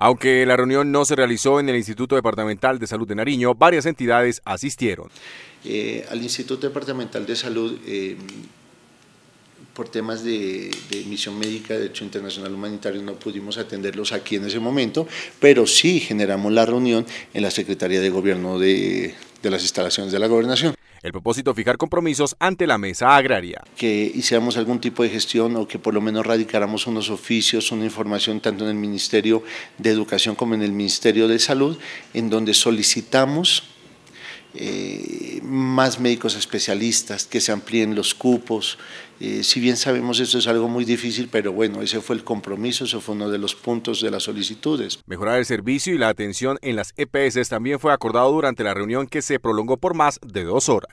Aunque la reunión no se realizó en el Instituto Departamental de Salud de Nariño, varias entidades asistieron. Eh, al Instituto Departamental de Salud, eh, por temas de, misión médica, de hecho internacional humanitario, no pudimos atenderlos aquí en ese momento, pero sí generamos la reunión en la Secretaría de Gobierno de las instalaciones de la Gobernación. El propósito fijar compromisos ante la mesa agraria. Que hiciéramos algún tipo de gestión o que por lo menos radicáramos unos oficios, una información tanto en el Ministerio de Educación como en el Ministerio de Salud, en donde solicitamos eh, más médicos especialistas, que se amplíen los cupos. Eh, si bien sabemos eso es algo muy difícil, pero bueno, ese fue el compromiso, eso fue uno de los puntos de las solicitudes. Mejorar el servicio y la atención en las EPS también fue acordado durante la reunión que se prolongó por más de dos horas.